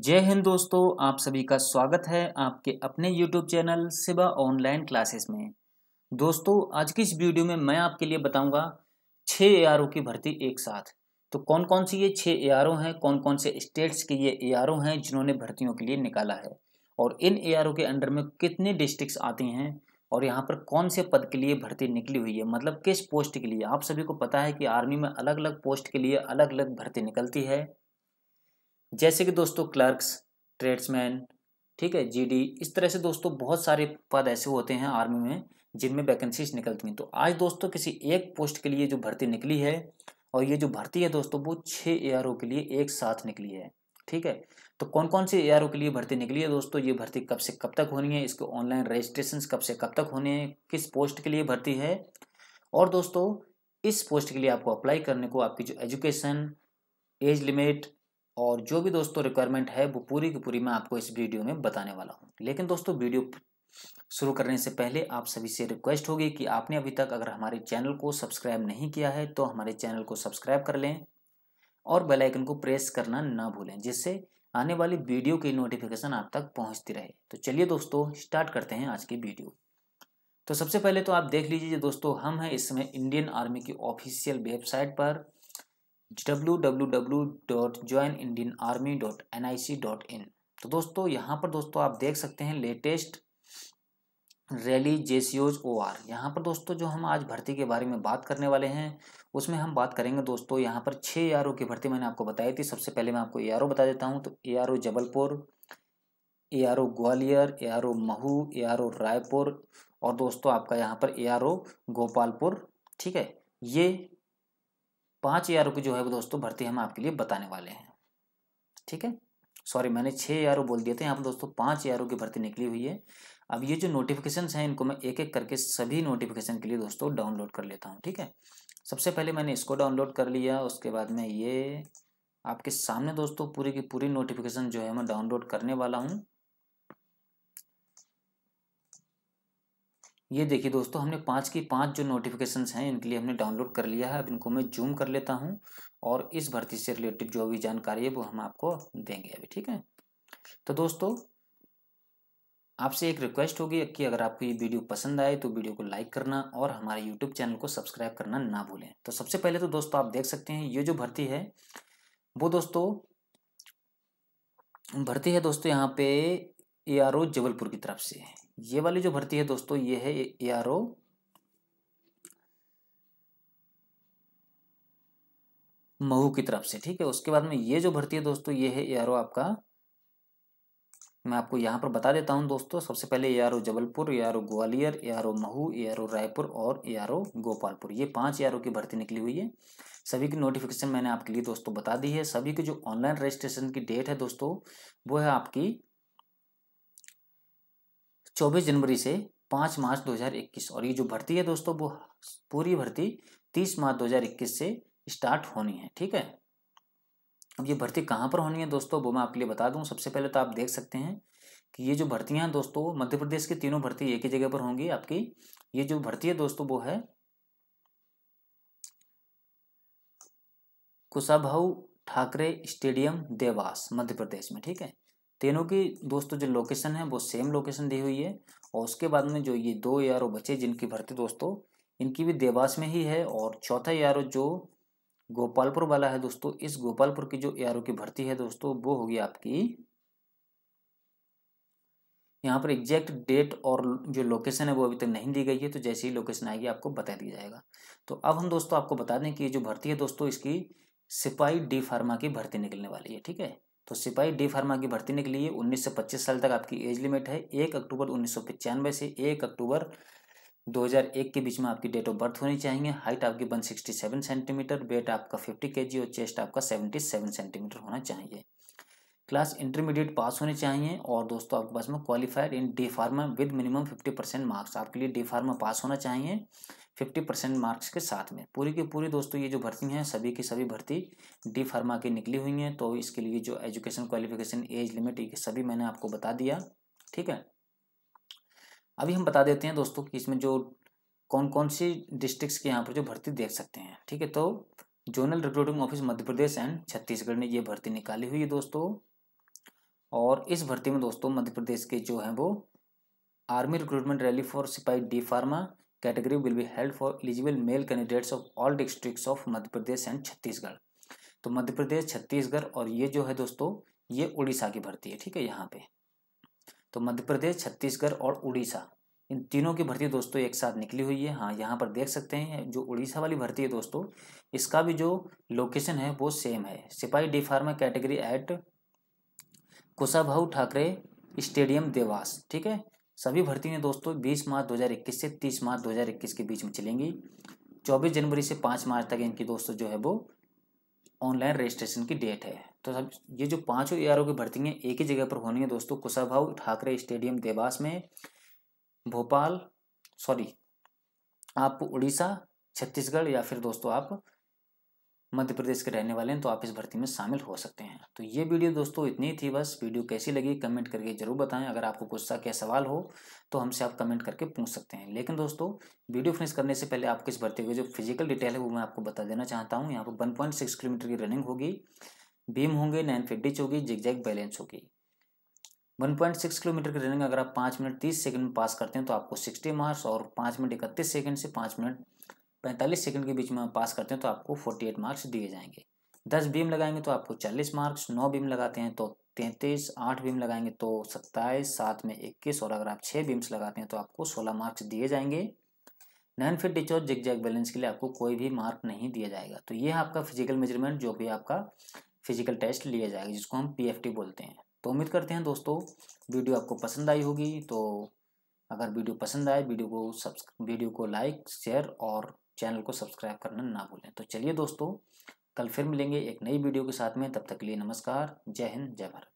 जय हिंद दोस्तों आप सभी का स्वागत है आपके अपने YouTube चैनल सिवा ऑनलाइन क्लासेस में दोस्तों आज की इस वीडियो में मैं आपके लिए बताऊंगा छः ए की भर्ती एक साथ तो कौन कौन सी ये छः ए हैं कौन कौन से स्टेट्स के ये ए हैं जिन्होंने भर्तियों के लिए निकाला है और इन ए के अंडर में कितने डिस्ट्रिक्स आती हैं और यहाँ पर कौन से पद के लिए भर्ती निकली हुई है मतलब किस पोस्ट के लिए आप सभी को पता है कि आर्मी में अलग अलग पोस्ट के लिए अलग अलग भर्ती निकलती है जैसे कि दोस्तों क्लर्क्स ट्रेड्समैन ठीक है जीडी इस तरह से दोस्तों बहुत सारे पद ऐसे होते हैं आर्मी में जिनमें वैकेंसीज निकलती हैं तो आज दोस्तों किसी एक पोस्ट के लिए जो भर्ती निकली है और ये जो भर्ती है दोस्तों वो छः ए के लिए एक साथ निकली है ठीक है तो कौन कौन सी ए के लिए भर्ती निकली है दोस्तों ये भर्ती कब से कब तक होनी है इसके ऑनलाइन रजिस्ट्रेशन कब से कब तक होने हैं किस पोस्ट के लिए भर्ती है और दोस्तों इस पोस्ट के लिए आपको अप्लाई करने को आपकी जो एजुकेशन एज लिमिट और जो भी दोस्तों रिक्वायरमेंट है वो पूरी की पूरी मैं आपको इस वीडियो में बताने वाला हूँ लेकिन दोस्तों वीडियो शुरू करने से पहले आप सभी से रिक्वेस्ट होगी कि आपने अभी तक अगर हमारे चैनल को सब्सक्राइब नहीं किया है तो हमारे चैनल को सब्सक्राइब कर लें और बेल आइकन को प्रेस करना ना भूलें जिससे आने वाली वीडियो की नोटिफिकेशन आप तक पहुंचती रहे तो चलिए दोस्तों स्टार्ट करते हैं आज की वीडियो तो सबसे पहले तो आप देख लीजिए दोस्तों हम हैं इस समय इंडियन आर्मी की ऑफिशियल वेबसाइट पर www.joinindianarmy.nic.in तो दोस्तों यहाँ पर दोस्तों आप देख सकते हैं लेटेस्ट रैली जे ओज ओ आर यहाँ पर दोस्तों जो हम आज भर्ती के बारे में बात करने वाले हैं उसमें हम बात करेंगे दोस्तों यहाँ पर छः ए की भर्ती मैंने आपको बताई थी सबसे पहले मैं आपको ए बता देता हूँ तो ए जबलपुर ए ग्वालियर ए महू ए रायपुर और दोस्तों आपका यहाँ पर ए गोपालपुर ठीक है ये पाँच ए की जो है वो दोस्तों भर्ती हम आपके लिए बताने वाले हैं ठीक है सॉरी मैंने छः ए बोल दिए थे यहाँ पर दोस्तों पाँच ए की भर्ती निकली हुई है अब ये जो नोटिफिकेशन हैं इनको मैं एक एक करके सभी नोटिफिकेशन के लिए दोस्तों डाउनलोड कर लेता हूँ ठीक है सबसे पहले मैंने इसको डाउनलोड कर लिया उसके बाद में ये आपके सामने दोस्तों पूरी की पूरी नोटिफिकेशन जो है मैं डाउनलोड करने वाला हूँ ये देखिए दोस्तों हमने पाँच की पाँच जो नोटिफिकेशंस हैं इनके लिए हमने डाउनलोड कर लिया है अब इनको मैं जूम कर लेता हूँ और इस भर्ती से रिलेटेड जो भी जानकारी है वो हम आपको देंगे अभी ठीक है तो दोस्तों आपसे एक रिक्वेस्ट होगी कि अगर आपको ये वीडियो पसंद आए तो वीडियो को लाइक करना और हमारे यूट्यूब चैनल को सब्सक्राइब करना ना भूलें तो सबसे पहले तो दोस्तों आप देख सकते हैं ये जो भर्ती है वो दोस्तों भर्ती है दोस्तों यहाँ पे ए आर ओ जबलपुर की तरफ से है ये वाली जो भर्ती है दोस्तों ये है ए आर ओ महू की तरफ से ठीक है उसके बाद में ये जो भर्ती है दोस्तों ये है ए आर ओ आपका मैं आपको यहाँ पर बता देता हूँ दोस्तों सबसे पहले A R O Jabalpur A R O Gwalior A R O Mhow A R O Raipur और ए आर ओ गोपालपुर ये पांच ए आर ओ की भर्ती निकली हुई है सभी की नोटिफिकेशन मैंने आपके लिए दोस्तों बता दी है सभी की जो ऑनलाइन रजिस्ट्रेशन की डेट है दोस्तों वो है आपकी चौबीस जनवरी से 5 मार्च 2021 और ये जो भर्ती है दोस्तों वो पूरी भर्ती तीस मार्च 2021 से स्टार्ट होनी है ठीक है अब ये भर्ती कहाँ पर होनी है दोस्तों वो मैं आपके लिए बता दूँ सबसे पहले तो आप देख सकते हैं कि ये जो भर्तियाँ हैं दोस्तों मध्य प्रदेश की तीनों भर्ती एक ही जगह पर होंगी आपकी ये जो भर्ती है दोस्तों वो है कुशाभा ठाकरे स्टेडियम देवास मध्य प्रदेश में ठीक है तीनों की दोस्तों जो लोकेशन है वो सेम लोकेशन दी हुई है और उसके बाद में जो ये दो यारो बचे जिनकी भर्ती दोस्तों इनकी भी देवास में ही है और चौथा यारो जो गोपालपुर वाला है दोस्तों इस गोपालपुर की जो यारो की भर्ती है दोस्तों वो होगी आपकी यहाँ पर एग्जैक्ट डेट और जो लोकेशन है वो अभी तक नहीं दी गई है तो जैसे ही लोकेशन आएगी आपको बता दिया जाएगा तो अब हम दोस्तों आपको बता दें कि ये जो भर्ती है दोस्तों इसकी सिपाही डी फार्मा की भर्ती निकलने वाली है ठीक है तो सिपाही डी फार्मा की भर्ती के लिए उन्नीस से पच्चीस साल तक आपकी एज लिमिट है एक अक्टूबर उन्नीस से एक अक्टूबर 2001 के बीच में आपकी डेट ऑफ बर्थ होनी चाहिए हाइट आपकी 167 सेंटीमीटर वेट आपका 50 केजी और चेस्ट आपका 77 सेंटीमीटर होना चाहिए क्लास इंटरमीडिएट पास होने चाहिए और दोस्तों आपके पास में qualified in D pharma with minimum 50 percent marks आपके लिए डी फार्मा पास होना चाहिए फिफ्टी परसेंट मार्क्स के साथ में पूरी की पूरी दोस्तों ये जो भर्ती हैं सभी की सभी भर्ती डी फार्मा की निकली हुई हैं तो इसके लिए जो एजुकेशन क्वालिफिकेशन एज लिमिट ये सभी मैंने आपको बता दिया ठीक है अभी हम बता देते हैं दोस्तों कि इसमें जो कौन कौन सी डिस्ट्रिक्ट के यहाँ पर जो भर्ती देख सकते हैं ठीक है तो zonal recruiting office Madhya Pradesh and Chhattisgarh ने ये भर्ती निकाली हुई है दोस्तों और इस भर्ती में दोस्तों मध्य प्रदेश के जो हैं वो आर्मी रिक्रूटमेंट रैली फॉर सिपाही D pharma category will be held for eligible male candidates of all districts of Madhya Pradesh and Chhattisgarh. तो मध्य प्रदेश छत्तीसगढ़ और ये जो है दोस्तों ये उड़ीसा की भर्ती है ठीक है यहाँ पे तो मध्य प्रदेश छत्तीसगढ़ और उड़ीसा इन तीनों की भर्ती दोस्तों एक साथ निकली हुई है हाँ यहाँ पर देख सकते हैं जो उड़ीसा वाली भर्ती है दोस्तों इसका भी जो लोकेशन है वो सेम है सिपाही D pharma category at Kushabhau Thackeray stadium Dewas ठीक है सभी भर्ती ने दोस्तों 20 मार्च 2021 से 30 मार्च 2021 के बीच में चलेंगी 24 जनवरी से 5 मार्च तक इनकी दोस्तों जो है वो ऑनलाइन रजिस्ट्रेशन की डेट है तो सब ये जो पाँचों ए की भर्ती हैं एक ही जगह पर होनी है दोस्तों कुशाभाव ठाकरे स्टेडियम देवास में भोपाल सॉरी आप उड़ीसा छत्तीसगढ़ या फिर दोस्तों आप मध्य प्रदेश के रहने वाले हैं तो आप इस भर्ती में शामिल हो सकते हैं तो ये वीडियो दोस्तों इतनी थी बस वीडियो कैसी लगी कमेंट करके ज़रूर बताएं अगर आपको गुस्सा क्या सवाल हो तो हमसे आप कमेंट करके पूछ सकते हैं लेकिन दोस्तों वीडियो फिनिश करने से पहले आपको इस भर्ती की जो फिजिकल डिटेल है वो मैं आपको बता देना चाहता हूँ यहाँ पर वन किलोमीटर की रनिंग होगी बीम होंगे नाइन फिफ्टी डिच होगी जिग बैलेंस होगी 1.6 किलोमीटर की रनिंग अगर आप पाँच मिनट तीस सेकंड में पास करते हैं तो आपको 60 मार्क्स और पाँच मिनट इकतीस सेकंड से पाँच मिनट पैंतालीस सेकंड के बीच में पास करते हैं तो आपको फोर्टी एट मार्क्स दिए जाएंगे दस बीम लगाएंगे तो आपको चालीस मार्क्स नौ बीम लगाते हैं तो तैंतीस आठ बीम लगाएंगे तो सत्ताईस सात में इक्कीस और अगर आप छः बीम्स लगाते हैं तो आपको सोलह मार्क्स दिए जाएंगे नाइन फिट डिच और जिग बैलेंस के लिए आपको कोई भी मार्क नहीं दिया जाएगा तो ये आपका फिजिकल मेजरमेंट जो भी आपका फिजिकल टेस्ट लिया जाएगा जिसको हम पी बोलते हैं तो उम्मीद करते हैं दोस्तों वीडियो आपको पसंद आई होगी तो अगर वीडियो पसंद आए वीडियो को सब्स वीडियो को लाइक शेयर और चैनल को सब्सक्राइब करना ना भूलें तो चलिए दोस्तों कल फिर मिलेंगे एक नई वीडियो के साथ में तब तक के लिए नमस्कार जय हिंद जय भारत